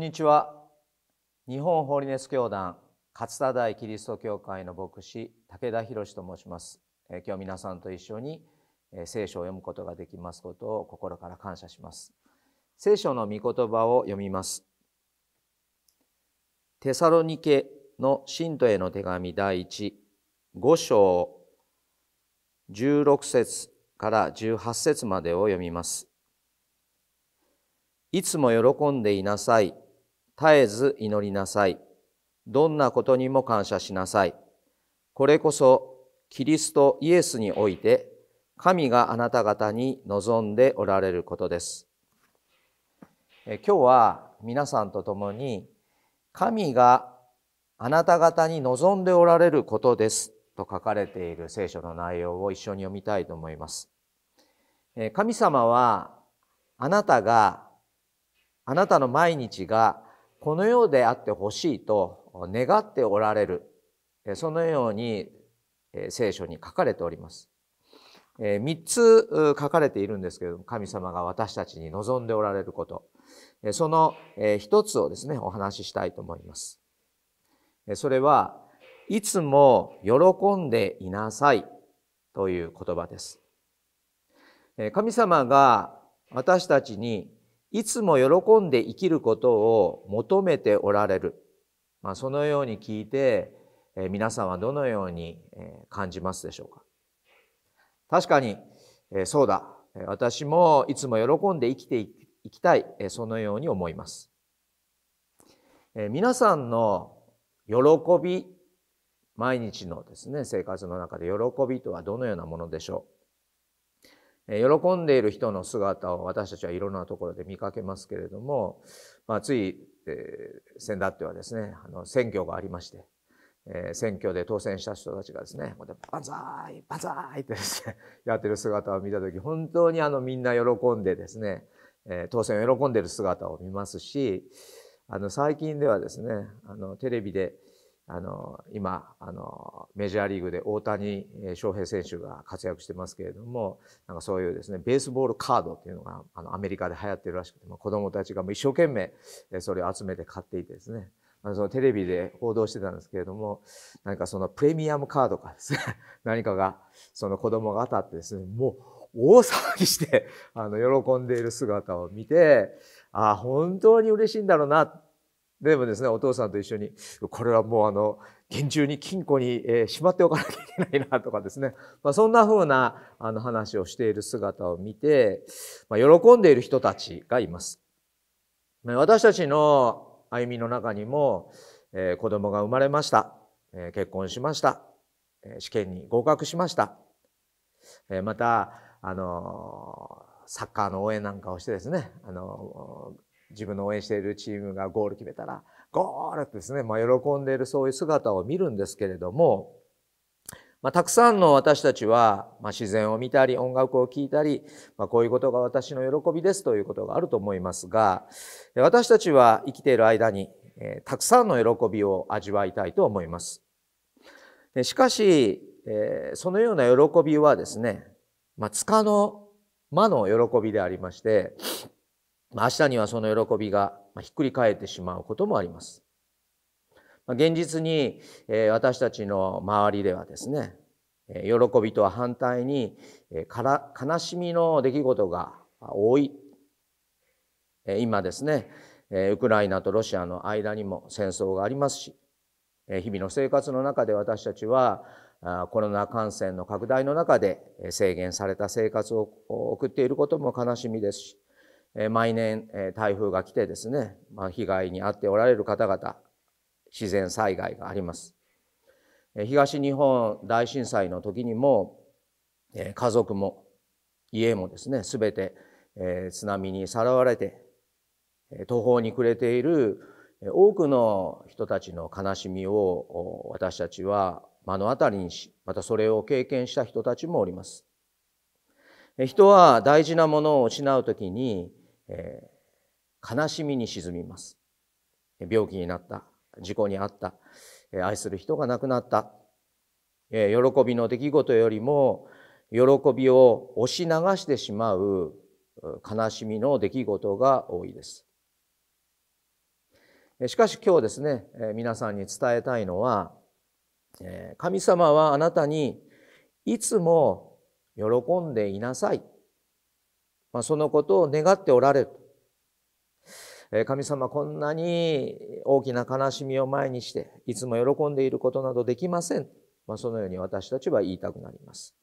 んにちは日本ホーリネス教団勝田大キリスト教会の牧師武田博と申します今日皆さんと一緒に聖書を読むことができますことを心から感謝します聖書の御言葉を読みますテサロニケの信徒への手紙第15章16節から18節までを読みますいつも喜んでいなさい絶えず祈りなさい。どんなことにも感謝しなさい。これこそキリストイエスにおいて神があなた方に望んでおられることです。え今日は皆さんと共に神があなた方に望んでおられることですと書かれている聖書の内容を一緒に読みたいと思います。神様はあなたがあなたの毎日がこのようであってほしいと願っておられるそのように聖書に書かれております。3つ書かれているんですけれども神様が私たちに望んでおられることその1つをですねお話ししたいと思います。それはいつも喜んでいなさいという言葉です。神様が私たちにいつも喜んで生きることを求めておられる、まあ、そのように聞いて、え皆さんはどのように感じますでしょうか確かに、えそうだ私もいつも喜んで生きていきたいそのように思います、え皆さんの喜び毎日のですね生活の中で喜びとはどのようなものでしょう喜んでいる人の姿を私たちはいろんなところで見かけますけれども、まあ、つい、えー、先だってはですねあの選挙がありまして、えー、選挙で当選した人たちがですね「バンザイバってですね やってる姿を見た時本当にあのみんな喜んでですね、えー、当選を喜んでる姿を見ますしあの最近ではですねあのテレビで「あの今あのメジャーリーグで大谷翔平選手が活躍してますけれどもなんかそういうですねベースボールカードっていうのがあのアメリカで流行ってるらしくて、まあ、子どもたちがもう一生懸命それを集めて買っていてですねあのそのテレビで報道してたんですけれども何かそのプレミアムカードかですね 何かがその子供が当たってですねもう大騒ぎしてあの喜んでいる姿を見てああ本当に嬉しいんだろうなってでもですねお父さんと一緒にこれはもうあの厳重に金庫に、えー、しまっておかなきゃいけないなとかですね、まあ、そんなふうなあの話をしている姿を見て、まあ、喜んでいる人たちがいます。私たちの歩みの中にも、えー、子供が生まれました、えー、結婚しました、えー、試験に合格しました、えー、また、あのー、サッカーの応援なんかをしてですね、あのー自分の応援しているチームがゴール決めたら、ゴールってですね、まあ、喜んでいるそういう姿を見るんですけれども、まあ、たくさんの私たちは、まあ、自然を見たり音楽を聴いたり、まあ、こういうことが私の喜びですということがあると思いますが私たちは生きている間に、えー、たくさんの喜びを味わいたいと思います。しかし、えー、そのような喜びはですね、まあ、束の間の喜びでありまして明日にはその喜びがひっくり返ってしまうこともあります。現実に私たちの周りではですね喜びとは反対にから悲しみの出来事が多い今ですねウクライナとロシアの間にも戦争がありますし日々の生活の中で私たちはコロナ感染の拡大の中で制限された生活を送っていることも悲しみですしえ毎年、え台風が来てですね、まあ、被害に遭っておられる方々、自然災害があります。え東日本大震災の時にも、え家族も家もですね、すべて、え津波にさらわれて、途方に暮れている多くの人たちの悲しみを私たちは目の当たりにし、またそれを経験した人たちもおります。人は大事なものを失うときにえー、悲しみに沈みます病気になった事故に遭った、え愛する人が亡くなった、えー、喜びの出来事よりも喜びを押し流してしまう悲しみの出来事が多いですしかし今日ですね皆さんに伝えたいのは神様はあなたにいつも喜んでいなさいまあ、そのことを願っておられる。神様こんなに大きな悲しみを前にしていつも喜んでいることなどできません、まあ、そのように私たちは言いたくなります、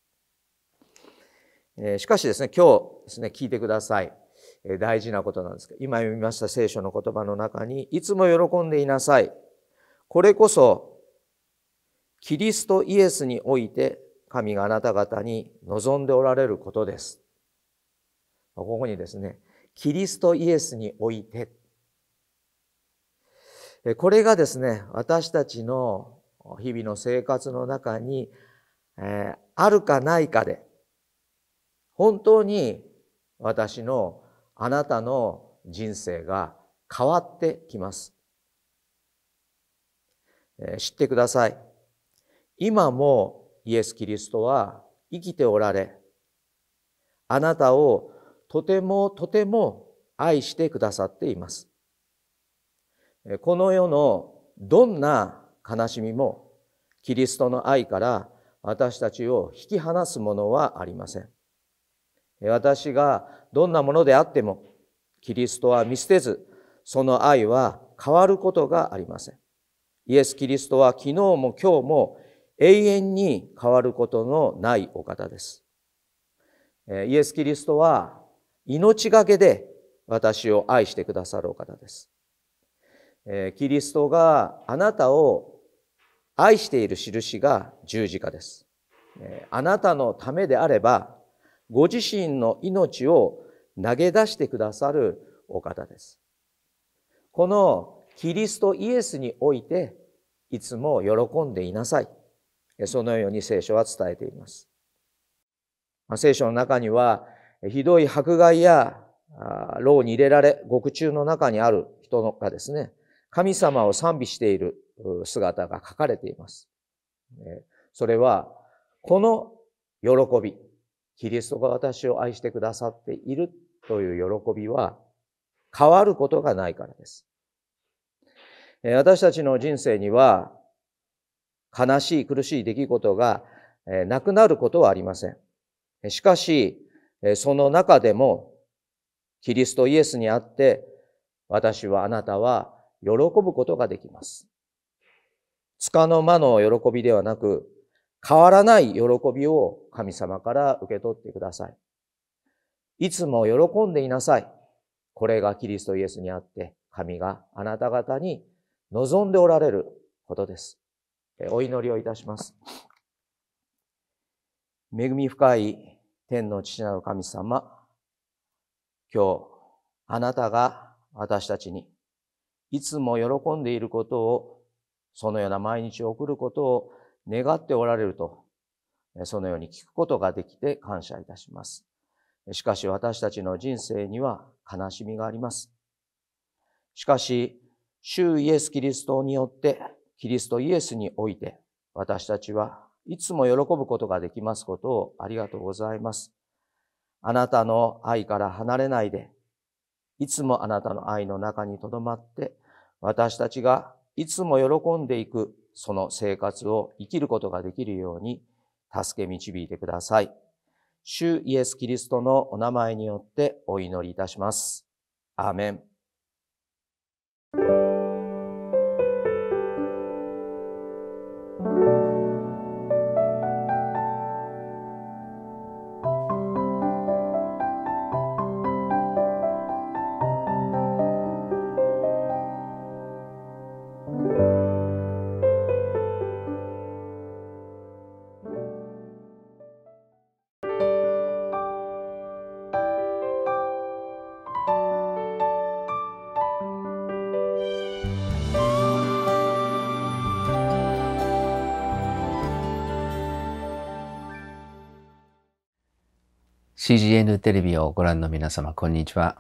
えしかしですね今日ですね聞いてください、え大事なことなんですけど今読みました聖書の言葉の中にいつも喜んでいなさいこれこそキリストイエスにおいて神があなた方に望んでおられることですここにですね、キリストイエスにおいて。これがですね、私たちの日々の生活の中に、えあるかないかで、本当に私のあなたの人生が変わってきます。え知ってください。今もイエス・キリストは生きておられ、あなたをとてもとても愛してくださっています。この世のどんな悲しみもキリストの愛から私たちを引き離すものはありません。私がどんなものであってもキリストは見捨てずその愛は変わることがありません。イエス・キリストは昨日も今日も永遠に変わることのないお方です。イエス・キリストは命がけで私を愛してくださるお方です。えキリストがあなたを愛している印が十字架です。えあなたのためであれば、ご自身の命を投げ出してくださるお方です。このキリストイエスにおいて、いつも喜んでいなさい。そのように聖書は伝えています。聖書の中には、ひどい迫害や牢に入れられ、獄中の中にある人がですね、神様を賛美している姿が書かれています。それは、この喜び、キリストが私を愛してくださっているという喜びは変わることがないからです。私たちの人生には悲しい苦しい出来事がなくなることはありません。しかし、その中でも、キリストイエスにあって、私はあなたは喜ぶことができます。つかの間の喜びではなく、変わらない喜びを神様から受け取ってください。いつも喜んでいなさい。これがキリストイエスにあって、神があなた方に望んでおられることです。お祈りをいたします。恵み深い天の父なる神様、今日、あなたが私たちに、いつも喜んでいることを、そのような毎日を送ることを願っておられると、そのように聞くことができて感謝いたします。しかし私たちの人生には悲しみがあります。しかし、主イエス・キリストによって、キリストイエスにおいて、私たちはいつも喜ぶことができますことをありがとうございます。あなたの愛から離れないで、いつもあなたの愛の中に留まって、私たちがいつも喜んでいく、その生活を生きることができるように、助け導いてください。主イエス・キリストのお名前によってお祈りいたします。アーメン。CGN テレビをご覧の皆様、こんにちは。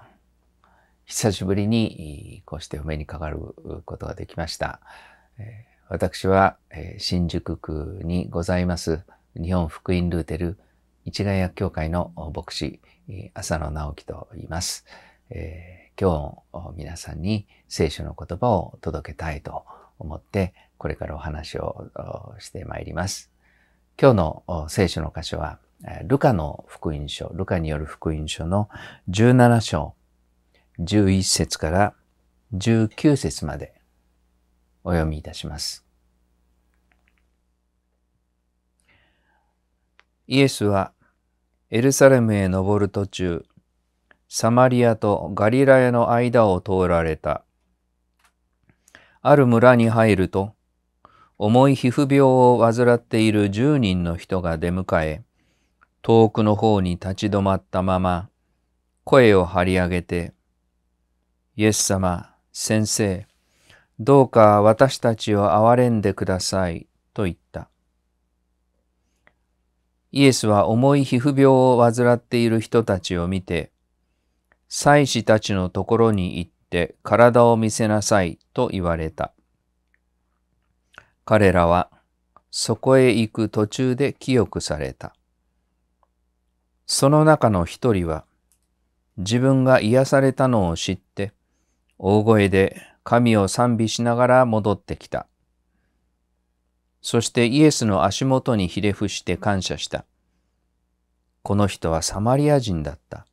久しぶりにこうしてお目にかかることができました。私は新宿区にございます日本福音ルーテル市ヶ谷教会の牧師、浅野直樹と言います。今日皆さんに聖書の言葉を届けたいと思って、これからお話をしてまいります。今日の聖書の箇所は、ルカの福音書、ルカによる福音書の17章、11節から19節までお読みいたします。イエスはエルサレムへ登る途中、サマリアとガリラヤの間を通られた。ある村に入ると、重い皮膚病を患っている10人の人が出迎え、遠くの方に立ち止まったまま、声を張り上げて、イエス様、先生、どうか私たちを憐れんでください、と言った。イエスは重い皮膚病を患っている人たちを見て、祭司たちのところに行って体を見せなさい、と言われた。彼らは、そこへ行く途中で清くされた。その中の一人は、自分が癒されたのを知って、大声で神を賛美しながら戻ってきた。そしてイエスの足元にひれ伏して感謝した。この人はサマリア人だった。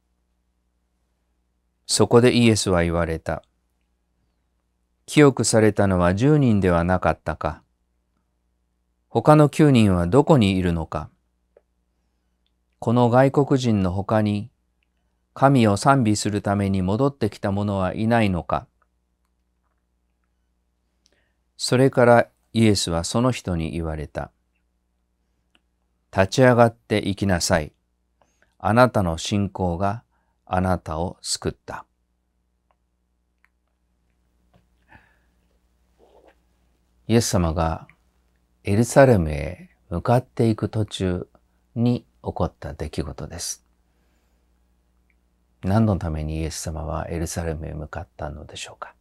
そこでイエスは言われた。清くされたのは10人ではなかったか。他の9人はどこにいるのか。この外国人の他に、神を賛美するために戻ってきた者はいないのか。それからイエスはその人に言われた。立ち上がって行きなさい。あなたの信仰があなたを救った。イエス様がエルサレムへ向かっていく途中に起こった出来事です。何のためにイエス様はエルサレムへ向かったのでしょうか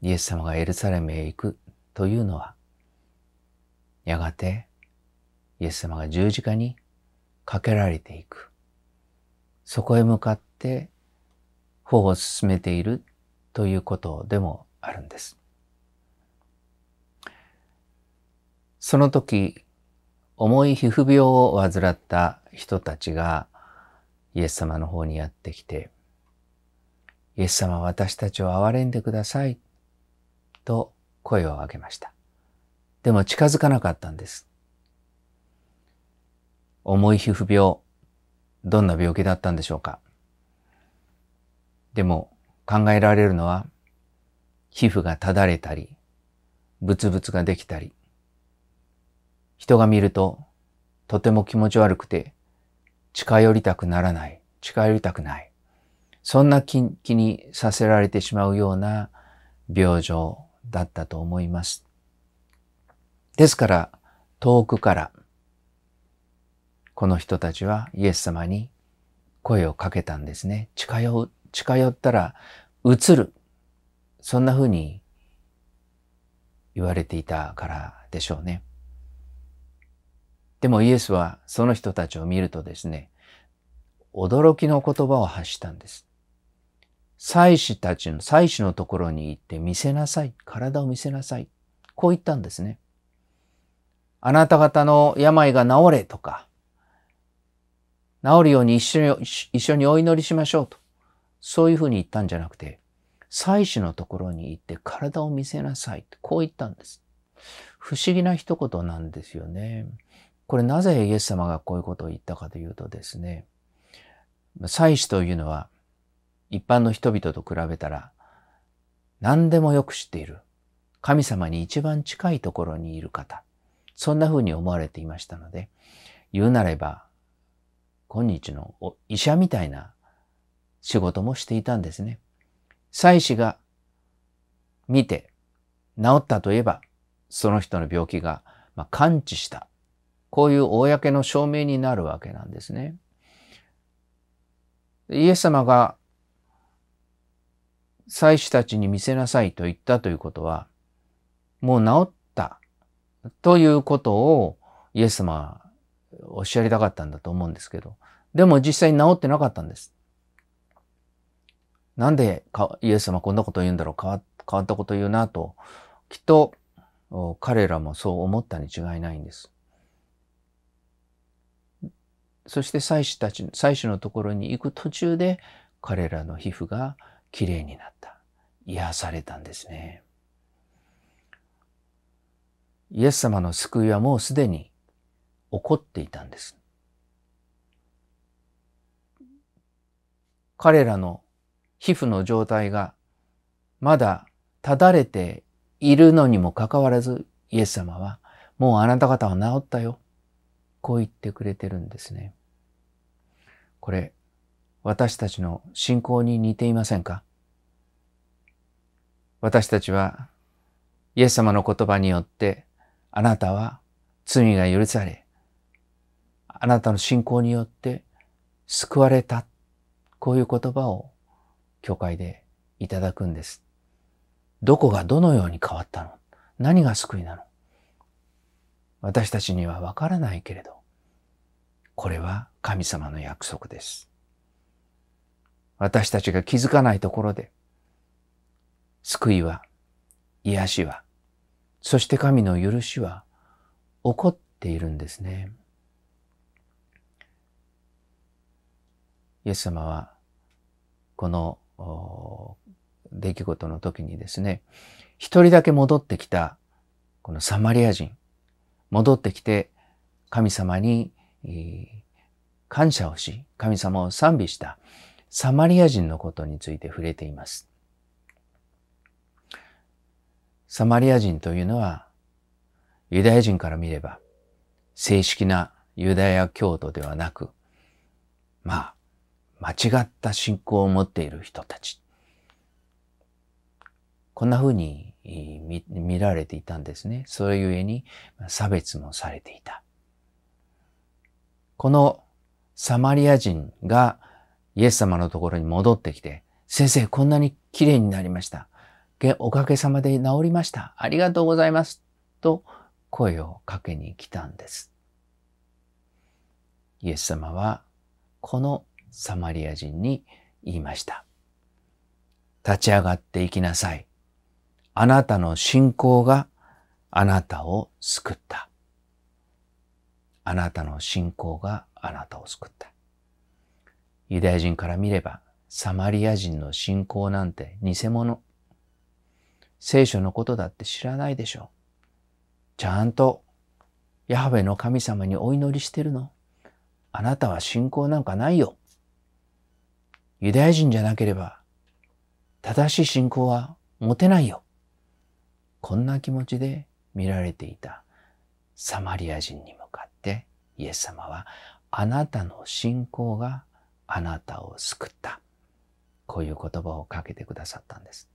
イエス様がエルサレムへ行くというのは、やがてイエス様が十字架にかけられていく。そこへ向かって歩を進めているということでもあるんです。その時、重い皮膚病を患った人たちがイエス様の方にやってきて、イエス様私たちを憐れんでくださいと声を上げました。でも近づかなかったんです。重い皮膚病、どんな病気だったんでしょうかでも考えられるのは、皮膚がただれたり、ブツブツができたり、人が見るととても気持ち悪くて近寄りたくならない、近寄りたくない。そんな気にさせられてしまうような病状だったと思います。ですから遠くからこの人たちはイエス様に声をかけたんですね。近寄、近寄ったら映る。そんな風に言われていたからでしょうね。でもイエスはその人たちを見るとですね、驚きの言葉を発したんです。祭司たちの、祭司のところに行って見せなさい。体を見せなさい。こう言ったんですね。あなた方の病が治れとか、治るように一緒に、一緒にお祈りしましょうと。そういうふうに言ったんじゃなくて、祭司のところに行って体を見せなさい。こう言ったんです。不思議な一言なんですよね。これなぜイエス様がこういうことを言ったかというとですね、祭司というのは一般の人々と比べたら何でもよく知っている。神様に一番近いところにいる方。そんな風に思われていましたので、言うなれば、今日の医者みたいな仕事もしていたんですね。妻子が見て治ったといえば、その人の病気が、まあ、完治したこういう公の証明になるわけなんですね。イエス様が祭司たちに見せなさいと言ったということは、もう治ったということをイエス様はおっしゃりたかったんだと思うんですけど、でも実際に治ってなかったんです。なんでイエス様こんなこと言うんだろう変わったこと言うなと、きっと彼らもそう思ったに違いないんです。そして祭司たち、祭司のところに行く途中で彼らの皮膚がきれいになった。癒されたんですね。イエス様の救いはもうすでに起こっていたんです。彼らの皮膚の状態がまだただれているのにもかかわらずイエス様はもうあなた方は治ったよ。こう言ってくれてるんですね。これ、私たちの信仰に似ていませんか私たちは、イエス様の言葉によって、あなたは罪が許され、あなたの信仰によって救われた。こういう言葉を教会でいただくんです。どこがどのように変わったの何が救いなの私たちにはわからないけれど、これは神様の約束です。私たちが気づかないところで、救いは、癒しは、そして神の許しは起こっているんですね。イエス様は、この出来事の時にですね、一人だけ戻ってきた、このサマリア人、戻ってきて神様にえ感謝をし、神様を賛美したサマリア人のことについて触れています。サマリア人というのは、ユダヤ人から見れば、正式なユダヤ教徒ではなく、まあ、間違った信仰を持っている人たち。こんな風に見られていたんですね。それゆえに差別もされていた。このサマリア人がイエス様のところに戻ってきて、先生、こんなに綺麗になりました。おかげさまで治りました。ありがとうございます。と声をかけに来たんです。イエス様はこのサマリア人に言いました。立ち上がっていきなさい。あなたの信仰があなたを救った。あなたの信仰があなたを救った。ユダヤ人から見れば、サマリア人の信仰なんて偽物。聖書のことだって知らないでしょう。ちゃんと、ヤハベの神様にお祈りしてるの。あなたは信仰なんかないよ。ユダヤ人じゃなければ、正しい信仰は持てないよ。こんな気持ちで見られていたサマリア人にも。イエス様は、あなたの信仰があなたを救った。こういう言葉をかけてくださったんです。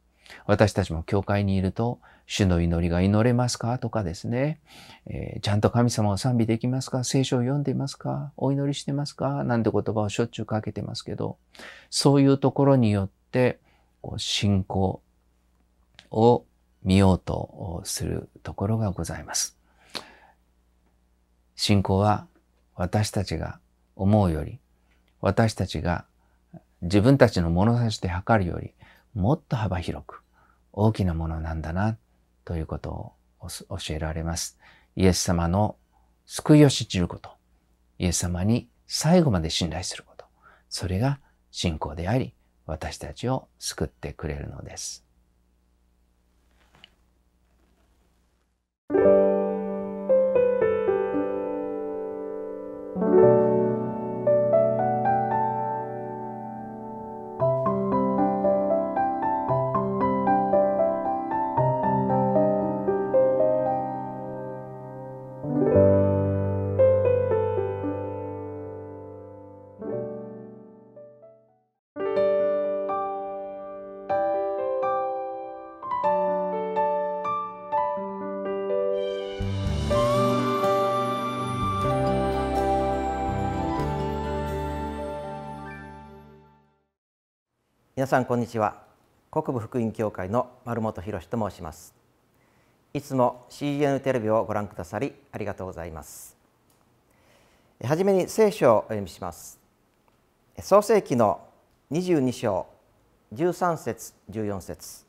私たちも教会にいると、主の祈りが祈れますかとかですね、えー、ちゃんと神様を賛美できますか聖書を読んでいますかお祈りしてますかなんて言葉をしょっちゅうかけてますけど、そういうところによって、こう信仰を見ようとするところがございます。信仰は私たちが思うより、私たちが自分たちの物差しで測るより、もっと幅広く大きなものなんだな、ということを教えられます。イエス様の救いを信じること、イエス様に最後まで信頼すること、それが信仰であり、私たちを救ってくれるのです。さんこんにちは国部福音教会の丸本博と申しますいつも CGN テレビをご覧くださりありがとうございますはじめに聖書をお読みします創世記の22章13節14節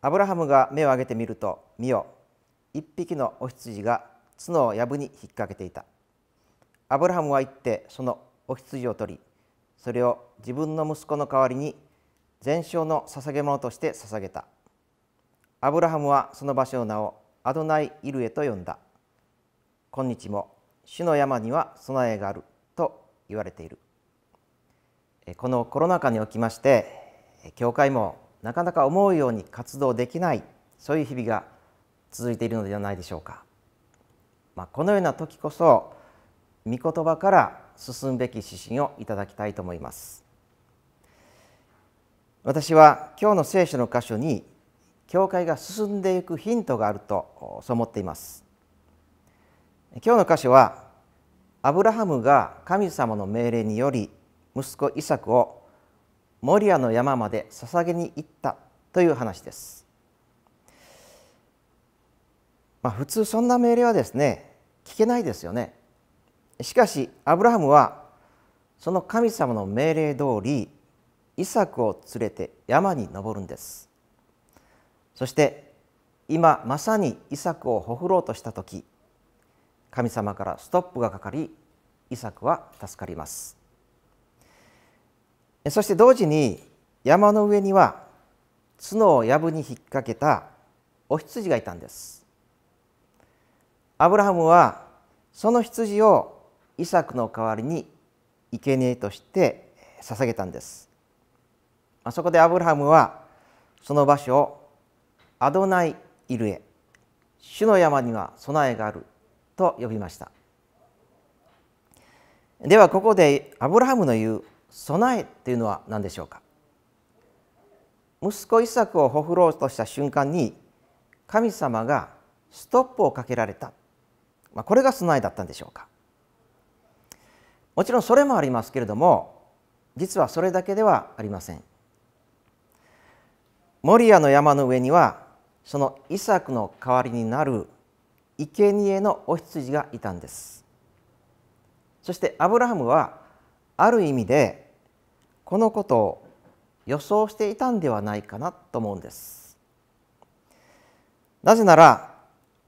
アブラハムが目を上げてみると見よ一匹のお羊が角を藪に引っ掛けていたアブラハムは行ってそのお羊を取りそれを自分の息子の代わりに全焼の捧げ物として捧げたアブラハムはその場所の名をアドナイ・イルエと呼んだ今日も主の山には備えがあると言われているこのコロナ禍におきまして教会もなかなか思うように活動できないそういう日々が続いているのではないでしょうか、まあ、このような時こそ御言葉から進むべき指針をいただきたいと思います私は今日の聖書の箇所に教会が進んでいくヒントがあるとそう思っています今日の箇所はアブラハムが神様の命令により息子イサクをモリアの山まで捧げに行ったという話です、まあ、普通そんな命令はですね聞けないですよねしかしアブラハムはその神様の命令通りイサクを連れて山に登るんですそして今まさにイサクをほふろうとした時神様からストップがかかりイサクは助かりますそして同時に山の上には角を藪に引っ掛けたお羊がいたんですアブラハムはその羊をイサクの代わりに生贄として捧げたんですそこでアブラハムはその場所をアドナイ・イルエ主の山には備えがあると呼びましたではここでアブラハムの言う備えというのは何でしょうか息子イサクをほふろうとした瞬間に神様がストップをかけられた、まあ、これが備えだったんでしょうかもちろんそれもありますけれども実はそれだけではありませんモリアの山の上にはそのイサクの代わりになる生贄のお羊がいたんですそしてアブラハムはある意味でこのことを予想していたんではないかなと思うんですなぜなら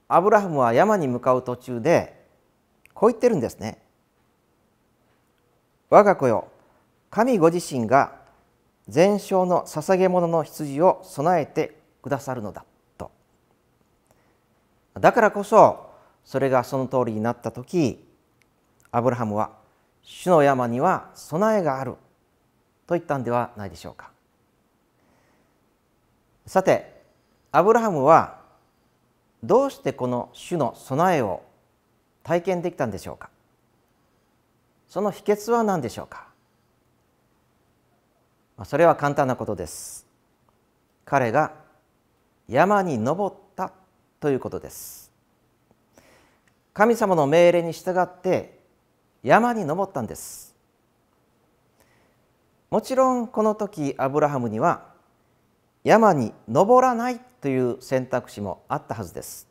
アブラハムは山に向かう途中でこう言ってるんですね我が子よ神ご自身が全焼の捧げ物の羊を備えてくださるのだとだからこそそれがその通りになった時アブラハムは「主の山には備えがある」と言ったんではないでしょうかさてアブラハムはどうしてこの主の備えを体験できたんでしょうかその秘訣は何でしょうかそれは簡単なことです彼が山に登ったということです神様の命令に従って山に登ったんですもちろんこの時アブラハムには山に登らないという選択肢もあったはずです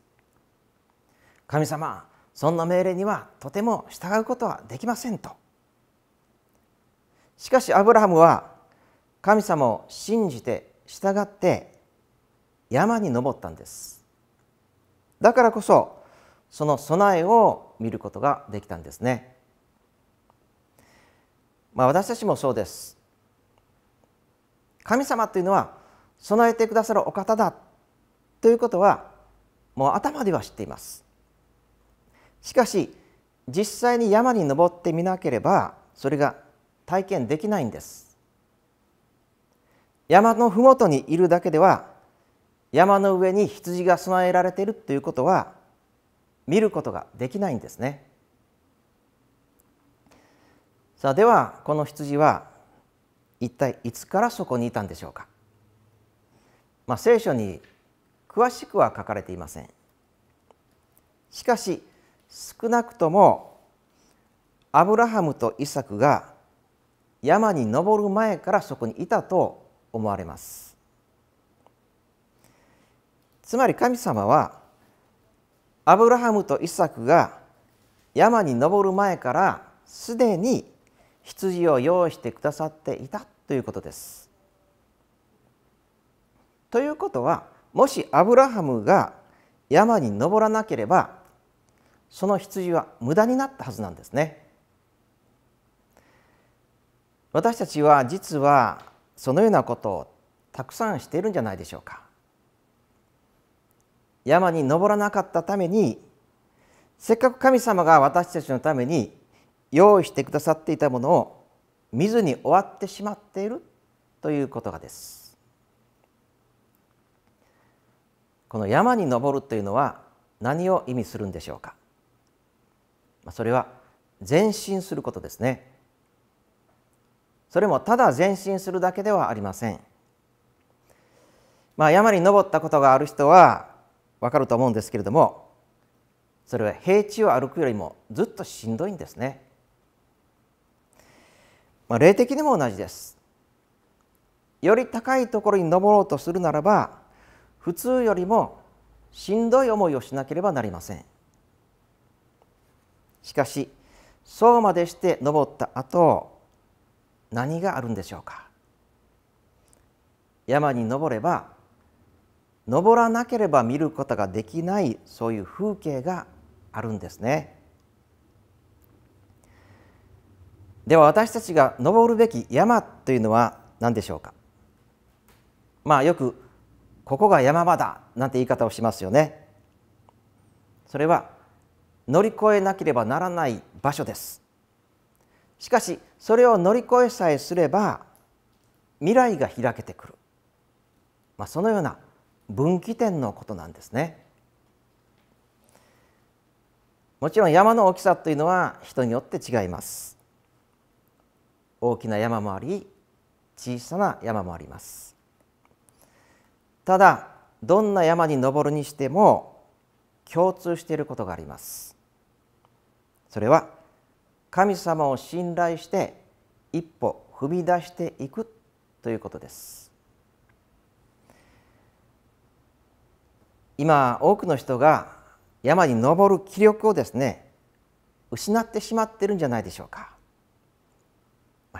神様そんな命令にはとても従うことはできませんとしかしアブラハムは神様を信じて従って山に登ったんですだからこそその備えを見ることができたんですねまあ私たちもそうです神様というのは備えてくださるお方だということはもう頭では知っていますしかし実際に山に登ってみなければそれが体験できないんです山の麓にいるだけでは山の上に羊が備えられているということは見ることができないんですねさあではこの羊は一体いつからそこにいたんでしょうか、まあ、聖書に詳しくは書かれていませんしかし少なくともアブラハムとイサクが山に登る前からそこにいたと思われますつまり神様はアブラハムとイサクが山に登る前からすでに羊を用意してくださっていたということです。ということはもしアブラハムが山に登らなければその羊は無駄になったはずなんですね私たちは実はそのようなことをたくさんしているんじゃないでしょうか山に登らなかったためにせっかく神様が私たちのために用意してくださっていたものを見ずに終わってしまっているということがですこの山に登るというのは何を意味するんでしょうかそれは前進することですねそれもただ前進するだけではありませんまあ山に登ったことがある人はわかると思うんですけれどもそれは平地を歩くよりもずっとしんどいんですね、まあ、霊的にも同じですより高いところに登ろうとするならば普通よりもしんどい思いをしなければなりませんしかしそうまでして登った後何があるんでしょうか山に登れば登らなければ見ることができないそういう風景があるんですね。では私たちが登るべき山というのは何でしょうかまあよく「ここが山場だ」なんて言い方をしますよね。それは乗り越えなければならない場所ですしかしそれを乗り越えさえすれば未来が開けてくる、まあ、そのような分岐点のことなんですねもちろん山の大きさというのは人によって違います大きな山もあり小さな山もありますただどんな山に登るにしても共通していることがありますそれは神様を信頼して一歩踏み出していくということです今多くの人が山に登る気力をですね失ってしまってるんじゃないでしょうか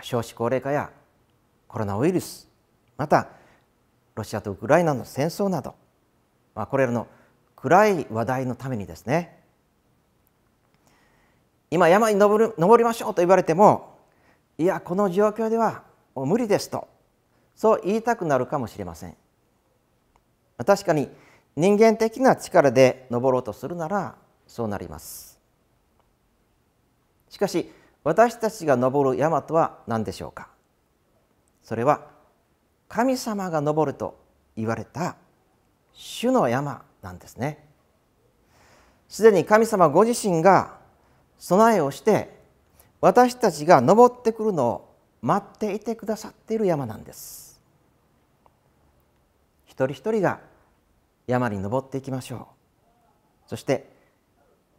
少子高齢化やコロナウイルスまたロシアとウクライナの戦争など、まあ、これらの暗い話題のためにですね今山に登る登りましょうと言われてもいやこの状況ではもう無理ですとそう言いたくなるかもしれません確かに人間的な力で登ろうとするならそうなりますしかし私たちが登る山とは何でしょうかそれは神様が登ると言われた主の山なんですねすでに神様ご自身が備えをして私たちが登ってくるのを待っていてくださっている山なんです一人一人が山に登っていきましょうそして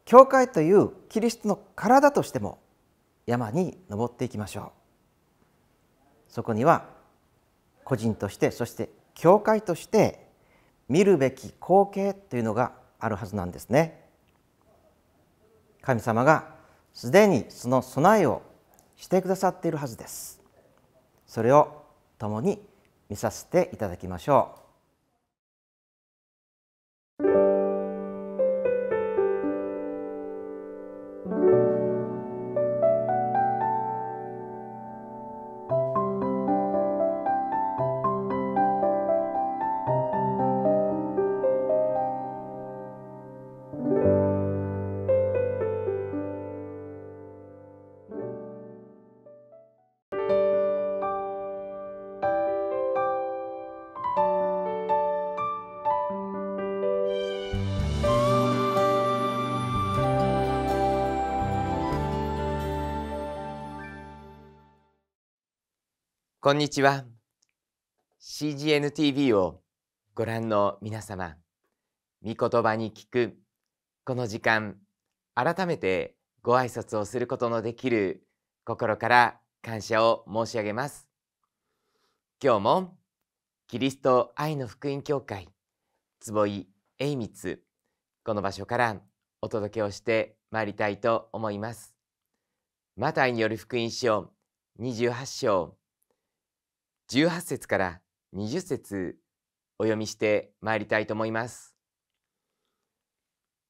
教会というキリストの体としても山に登っていきましょうそこには個人としてそして教会として見るべき光景というのがあるはずなんですね神様がすでにその備えをしてくださっているはずですそれを共に見させていただきましょうこんにちは。CGNTV をご覧の皆様、御言葉に聞く、この時間、改めてご挨拶をすることのできる心から感謝を申し上げます。今日も、キリスト愛の福音教会、坪井栄光、この場所からお届けをしてまいりたいと思います。マタイによる福音書28章18節から20節お読みしてまいりたいと思います。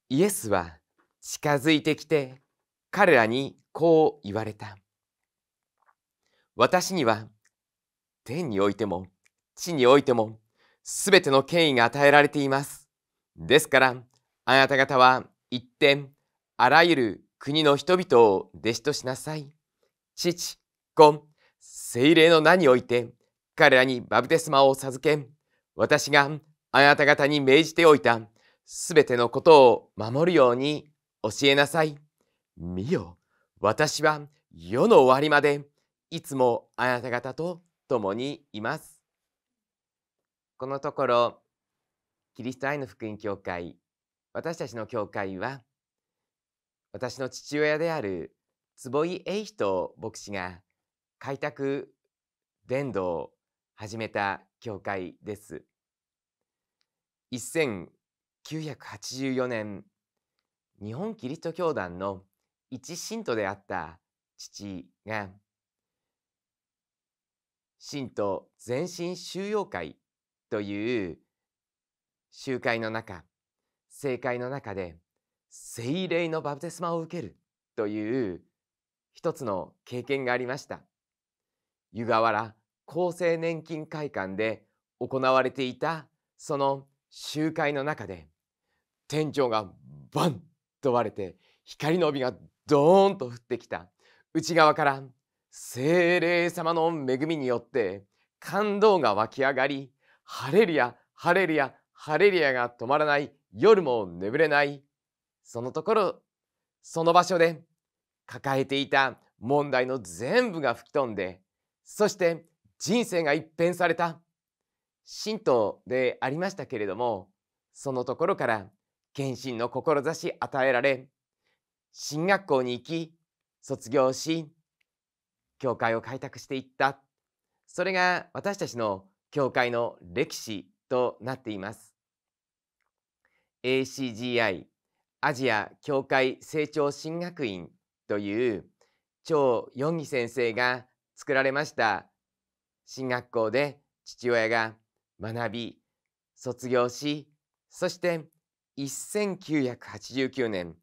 イエスは近づいてきて彼らにこう言われた。私には天においても地においてもすべての権威が与えられています。ですからあなた方は一点あらゆる国の人々を弟子としなさい。父、子、精霊の名において彼らにバプテスマを授け、私があなた方に命じておいたすべてのことを守るように教えなさい。見よ、私は世の終わりまでいつもあなた方と共にいます。このところ、キリスト愛の福音教会、私たちの教会は、私の父親である坪井栄人牧師が開拓伝道始めた教会です。1984年、日本キリスト教団の一信徒であった父が、信徒全身収容会という集会の中、政界の中で聖霊のバプテスマを受けるという一つの経験がありました。湯河原厚生年金会館で行われていたその集会の中で店長がバンと割れて光の帯がドーンと降ってきた内側から精霊様の恵みによって感動が湧き上がりハレルヤハレルヤハレルヤ」が止まらない夜も眠れないそのところその場所で抱えていた問題の全部が吹き飛んでそして人生が一変された神道でありましたけれどもそのところから献身の志与えられ進学校に行き卒業し教会を開拓していったそれが私たちの教会の歴史となっています ACGI アジア教会成長進学院という張四義先生が作られました進学校で父親が学び卒業しそして1989年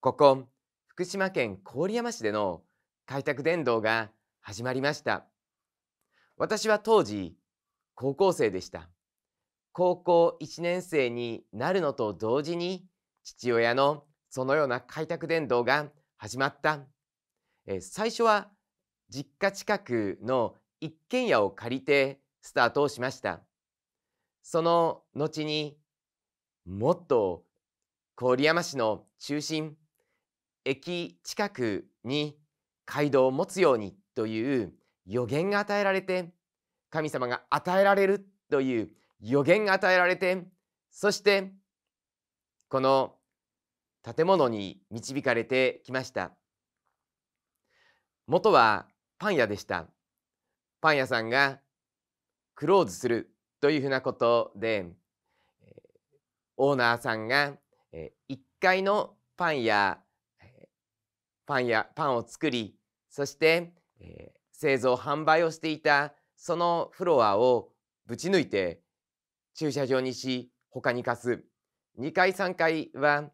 ここ福島県郡山市での開拓伝道が始まりました私は当時高校生でした高校1年生になるのと同時に父親のそのような開拓伝道が始まったえ最初は実家近くの一軒家を借りてスタートをしました。その後にもっと郡山市の中心駅近くに街道を持つようにという予言が与えられて神様が与えられるという予言が与えられてそしてこの建物に導かれてきました元はパン屋でしたパン屋さんがクローズするというふうなことでオーナーさんが1階のパン屋パン屋パンを作りそして製造販売をしていたそのフロアをぶち抜いて駐車場にし他に貸す2階3階は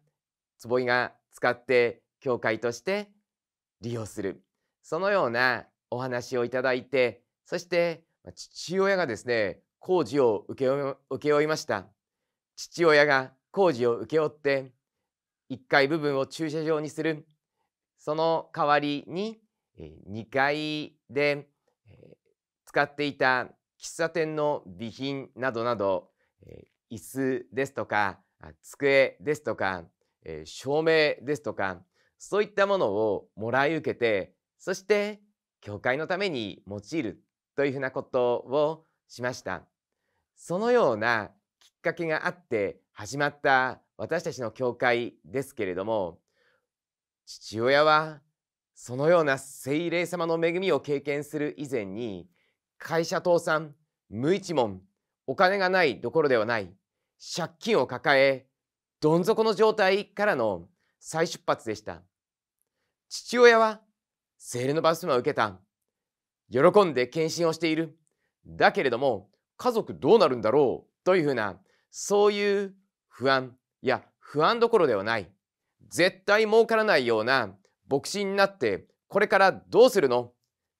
坪井が使って教会として利用するそのようなお話をいただいてそして父親がですね工事を請け負いました父親が工事を請け負って1階部分を駐車場にするその代わりに2階で使っていた喫茶店の備品などなど椅子ですとか机ですとか照明ですとかそういったものをもらい受けてそして教会のために用いるというふうなことをしました。そのようなきっかけがあって始まった私たちの教会ですけれども父親はそのような聖霊様の恵みを経験する以前に会社倒産無一文お金がないどころではない借金を抱えどん底の状態からの再出発でした父親は聖霊のバスマを受けた喜んで検診をしているだけれども家族どうなるんだろうというふうなそういう不安や不安どころではない絶対儲からないような牧師になってこれからどうするの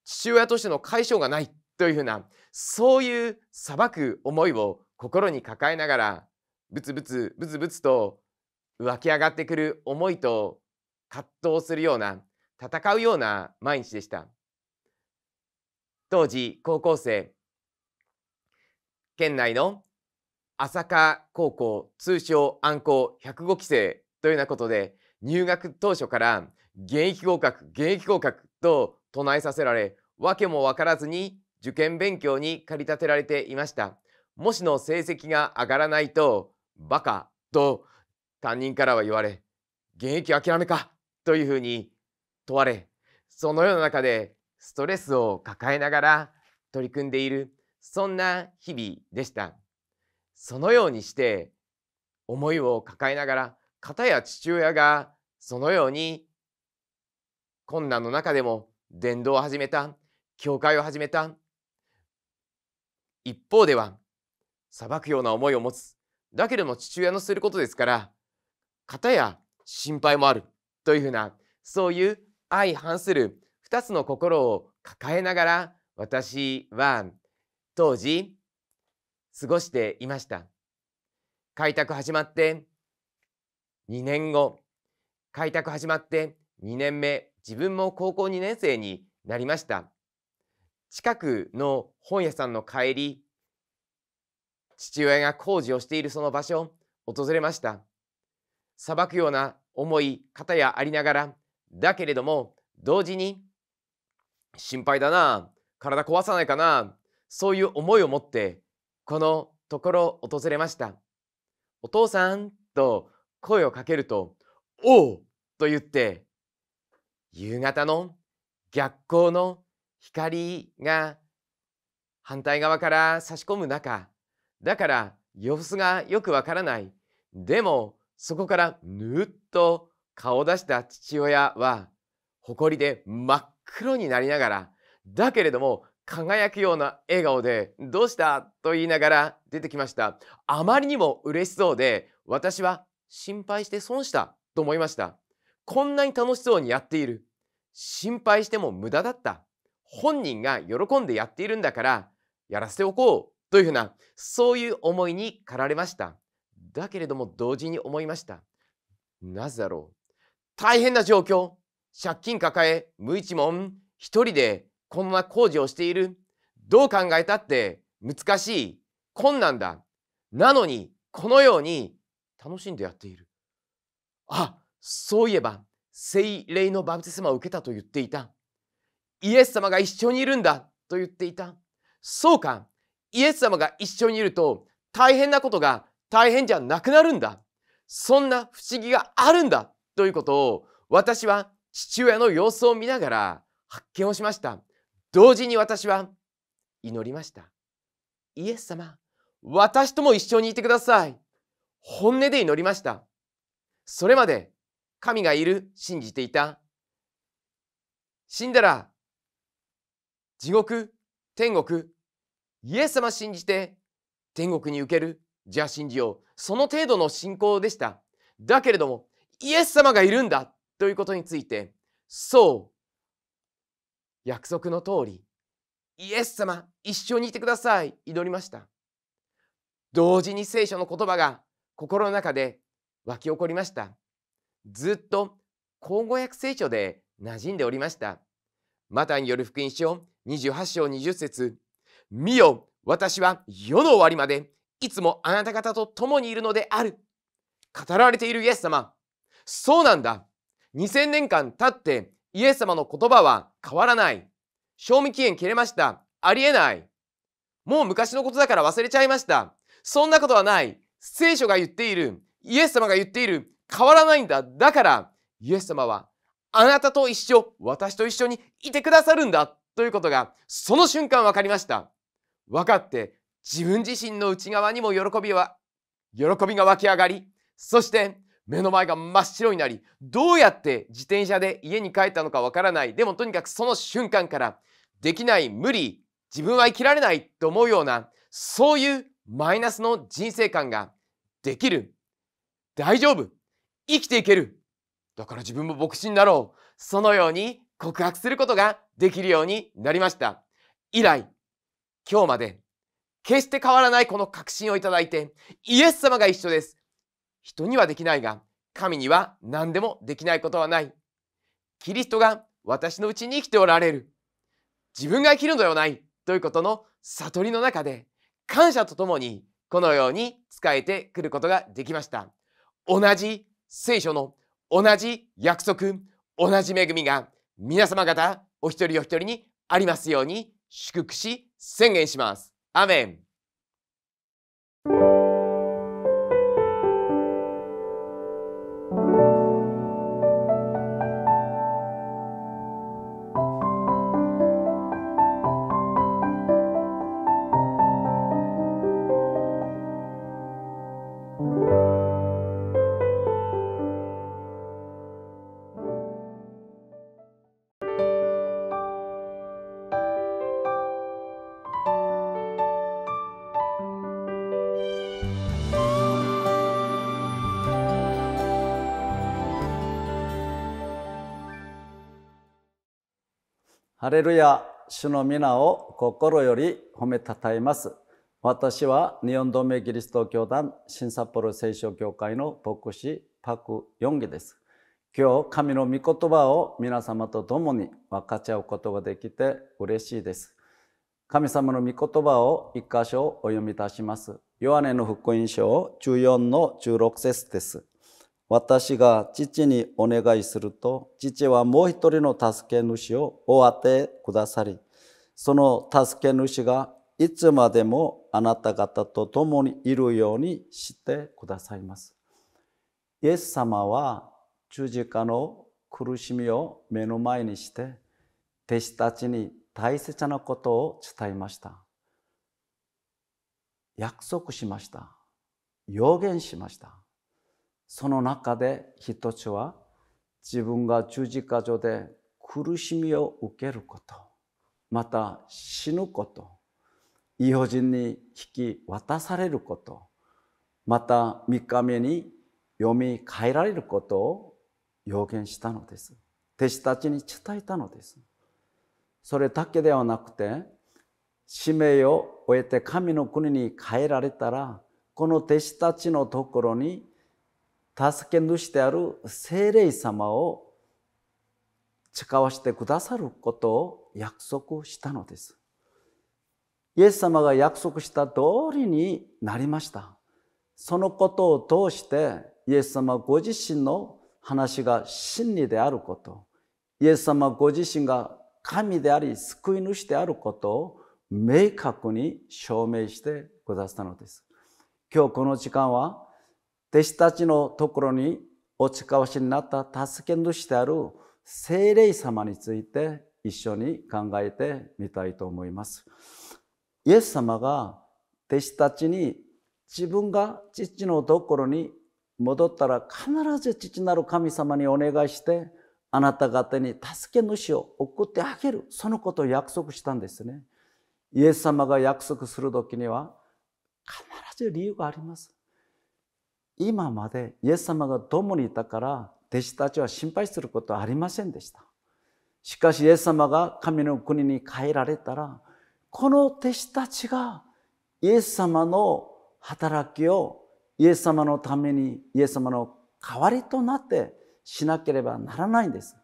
父親としての解消がないというふうなそういう裁く思いを心に抱えながらブツブツブツブツと湧き上がってくる思いと葛藤するような戦うような毎日でした。当時高校生県内の朝霞高校通称アコ校105期生というようなことで入学当初から現役合格現役合格と唱えさせられ訳も分からずに受験勉強に駆り立てられていましたもしの成績が上がらないとバカと担任からは言われ現役諦めかというふうに問われそのような中でストレスを抱えながら取り組んでいるそんな日々でしたそのようにして思いを抱えながら片や父親がそのように困難の中でも伝道を始めた教会を始めた一方では裁くような思いを持つだけれども父親のすることですから片や心配もあるというふうなそういう相反する2つの心を抱えながら私は当時過ごしていました開拓始まって2年後開拓始まって2年目自分も高校2年生になりました近くの本屋さんの帰り父親が工事をしているその場所訪れました裁くような思い方やありながらだけれども同時に心配だな体壊さないかなそういう思いを持ってこのところを訪れましたお父さんと声をかけると「おう!」と言って夕方の逆光の光が反対側から差し込む中だから様子がよくわからないでもそこからぬっと顔を出した父親は誇りで真っ黒になりながらだけれども輝くような笑顔で「どうした?」と言いながら出てきましたあまりにも嬉しそうで私は心配して損したと思いましたこんなに楽しそうにやっている心配しても無駄だった本人が喜んでやっているんだからやらせておこうというふうなそういう思いに駆られましただけれども同時に思いましたなぜだろう大変な状況借金抱え無一文一人でこんな工事をしているどう考えたって難しい困難だなのにこのように楽しんでやっているあそういえば聖霊のバプテスマを受けたと言っていたイエス様が一緒にいるんだと言っていたそうかイエス様が一緒にいると大変なことが大変じゃなくなるんだそんな不思議があるんだということを私は父親の様子を見ながら発見をしました。同時に私は祈りました。イエス様、私とも一緒にいてください。本音で祈りました。それまで神がいる信じていた。死んだら地獄、天国、イエス様信じて天国に受ける。じゃあ信じよう。その程度の信仰でした。だけれども、イエス様がいるんだ。ということについてそう約束の通りイエス様一緒にいてください祈りました同時に聖書の言葉が心の中で湧き起こりましたずっと口語訳聖書で馴染んでおりましたマタによる福音書28章20節見よ私は世の終わりまでいつもあなた方と共にいるのである語られているイエス様そうなんだ2000年間経ってイエス様の言葉は変わらない。賞味期限切れました。ありえない。もう昔のことだから忘れちゃいました。そんなことはない。聖書が言っている。イエス様が言っている。変わらないんだ。だから、イエス様は、あなたと一緒、私と一緒にいてくださるんだ。ということが、その瞬間分かりました。分かって、自分自身の内側にも喜びは、喜びが湧き上がり、そして目の前が真っ白になりどうやって自転車で家に帰ったのかわからないでもとにかくその瞬間からできない無理自分は生きられないと思うようなそういうマイナスの人生観ができる大丈夫生きていけるだから自分も牧師になろうそのように告白することができるようになりました以来今日まで決して変わらないこの確信をいただいてイエス様が一緒です人にはできないが、神には何でもできないことはない。キリストが私のうちに生きておられる。自分が生きるのではないということの悟りの中で、感謝とともにこのように仕えてくることができました。同じ聖書の同じ約束、同じ恵みが皆様方お一人お一人にありますように祝福し宣言します。アメン。ハレルヤ、主の皆を心より褒めたたえます。私は日本同盟キリスト教団新札幌聖書教会の牧師パク・ヨンギです。今日、神の御言葉を皆様と共に分かち合うことができて嬉しいです。神様の御言葉を一箇所お読みいたします。ヨハネの福音書14の16節です。私が父にお願いすると、父はもう一人の助け主をお当てくださり、その助け主がいつまでもあなた方と共にいるようにしてくださいます。イエス様は十字架の苦しみを目の前にして、弟子たちに大切なことを伝えました。約束しました。予言しました。その中で一つは自分が十字架上で苦しみを受けることまた死ぬこと異邦人に引き渡されることまた3日目に読み変えられることを予言したのです弟子たちに伝えたのですそれだけではなくて使命を終えて神の国に変えられたらこの弟子たちのところに助け主である聖霊様を使わしてくださることを約束したのです。イエス様が約束した通りになりました。そのことを通してイエス様ご自身の話が真理であること、イエス様ご自身が神であり救い主であることを明確に証明してくださったのです。今日この時間は弟子たちのところにお使わしになった助け主である聖霊様について一緒に考えてみたいと思います。イエス様が弟子たちに自分が父のところに戻ったら必ず父なる神様にお願いしてあなた方に助け主を送ってあげるそのことを約束したんですね。イエス様が約束する時には必ず理由があります。今までイエス様が共にいたから弟子たちは心配することはありませんでした。しかしイエス様が神の国に帰られたらこの弟子たちがイエス様の働きをイエス様のためにイエス様の代わりとなってしなければならないんです。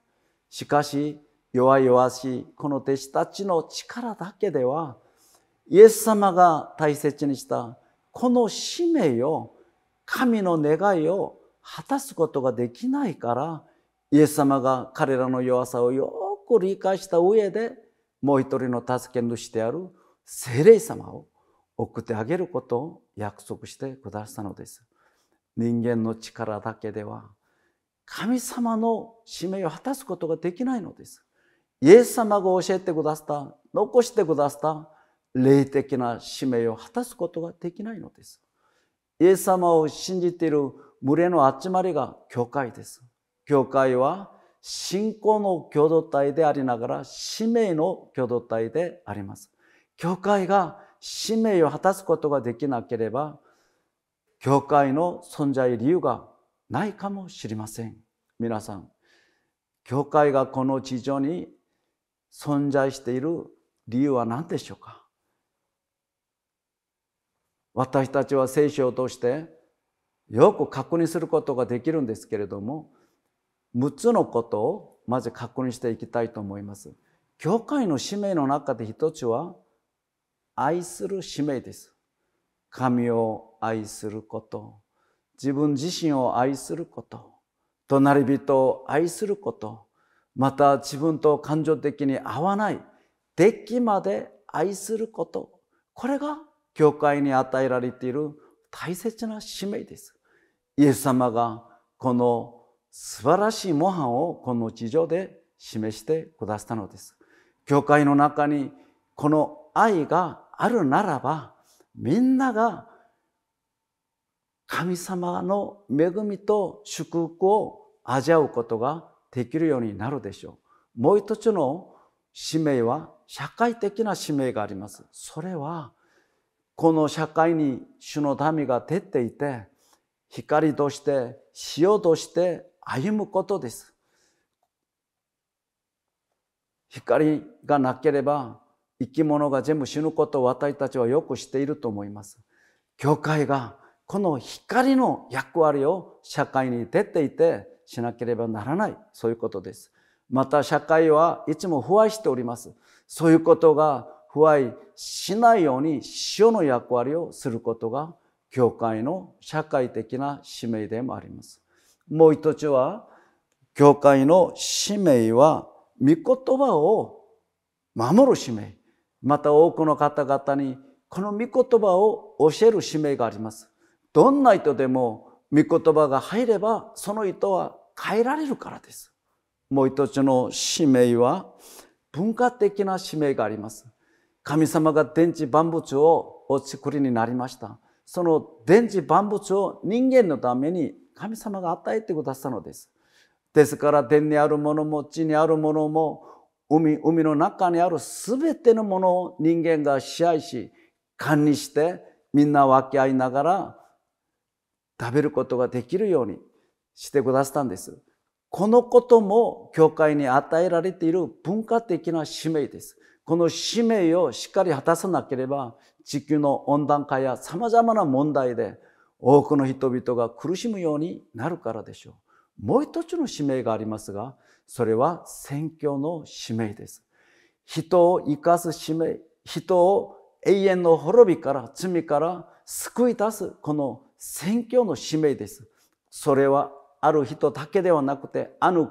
しかし弱々しいこの弟子たちの力だけではイエス様が大切にしたこの使命を神の願いを果たすことができないからイエス様が彼らの弱さをよく理解した上でもう一人の助け主である聖霊様を送ってあげることを約束してくださったのです。人間の力だけでは神様の使命を果たすことができないのです。イエス様が教えてくださった、残してくださった霊的な使命を果たすことができないのです。イエス様を信じている群れの集まりが教会です。教会は信仰の共同体でありながら使命の共同体であります。教会が使命を果たすことができなければ教会の存在理由がないかもしれません。皆さん、教会がこの地上に存在している理由は何でしょうか私たちは聖書を通してよく確認することができるんですけれども6つのことをまず確認していきたいと思います。教会の使命の中で一つは愛する使命です。神を愛すること自分自身を愛すること隣人を愛することまた自分と感情的に合わないデッキまで愛することこれが教会に与えられている大切な使命です。イエス様がこの素晴らしい模範をこの地上で示してくださったのです。教会の中にこの愛があるならばみんなが神様の恵みと祝福を味わうことができるようになるでしょう。もう一つの使命は社会的な使命があります。それはこの社会に主の民が出ていて光として塩として歩むことです。光がなければ生き物が全部死ぬことを私たちはよくしていると思います。教会がこの光の役割を社会に出ていてしなければならないそういうことです。また社会はいつも不安しております。そういうことが腐敗しないように主の役割をすることが教会の社会的な使命でもあります。もう一つは教会の使命は御言葉を守る使命また多くの方々にこの御言葉を教える使命があります。どんな人でも御言葉が入ればその人は変えられるからです。もう一つの使命は文化的な使命があります。神様が電池万物をお作りになりました。その電池万物を人間のために神様が与えてくださったのです。ですから天にあるものも地にあるものも海海の中にある全てのものを人間が支配し管理してみんな分け合いながら食べることができるようにしてくださったんです。このことも教会に与えられている文化的な使命です。この使命をしっかり果たさなければ地球の温暖化や様々な問題で多くの人々が苦しむようになるからでしょう。もう一つの使命がありますがそれは宣教の使命です。人を生かす使命人を永遠の滅びから罪から救い出すこの宣教の使命です。それはある人だけではなくてある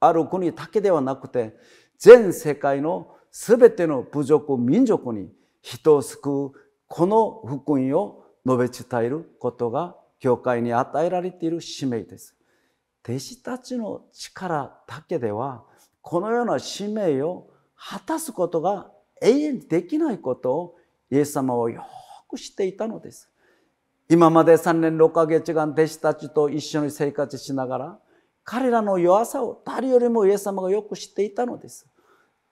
ある国だけではなくて全世界の全ての部族民族に人を救うこの福音を述べ伝えることが教会に与えられている使命です。弟子たちの力だけではこのような使命を果たすことが永遠にできないことをイエス様はよく知っていたのです。今まで3年6ヶ月間弟子たちと一緒に生活しながら彼らの弱さを誰よりもイエス様がよく知っていたのです。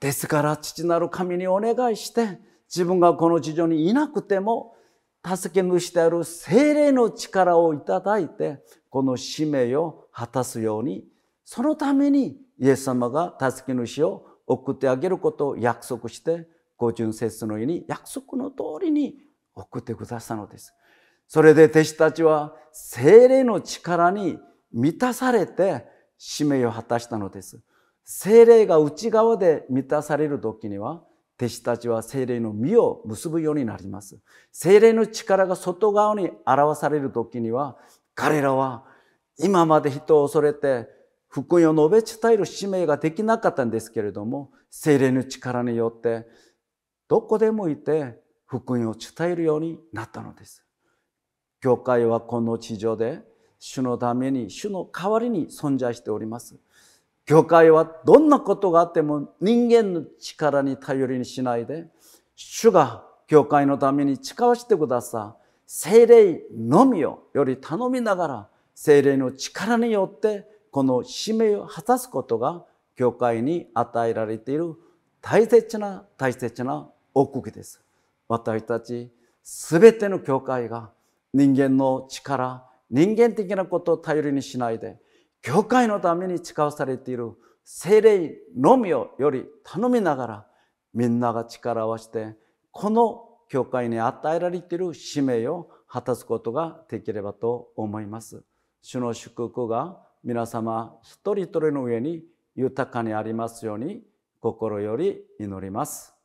ですから父なる神にお願いして自分がこの地上にいなくても助け主である精霊の力をいただいてこの使命を果たすようにそのためにイエス様が助け主を送ってあげることを約束して五巡節のように約束の通りに送ってくださったのです。それで弟子たちは精霊の力に満たされて使命を果たしたのです。精霊が内側で満たされる時には弟子たちは精霊の実を結ぶようになります。精霊の力が外側に表される時には彼らは今まで人を恐れて福音を述べ伝える使命ができなかったんですけれども精霊の力によってどこでもいて福音を伝えるようになったのです。教会はこの地上で主のために主の代わりに存在しております。教会はどんなことがあっても人間の力に頼りにしないで、主が教会のために誓わしてください。精霊のみをより頼みながら、精霊の力によってこの使命を果たすことが教会に与えられている大切な大切な奥義です。私たち全ての教会が人間の力、人間的なことを頼りにしないで、教会のために誓わされている精霊のみをより頼みながらみんなが力を合わせてこの教会に与えられている使命を果たすことができればと思います。主の祝福が皆様一人一人の上に豊かにありますように心より祈ります。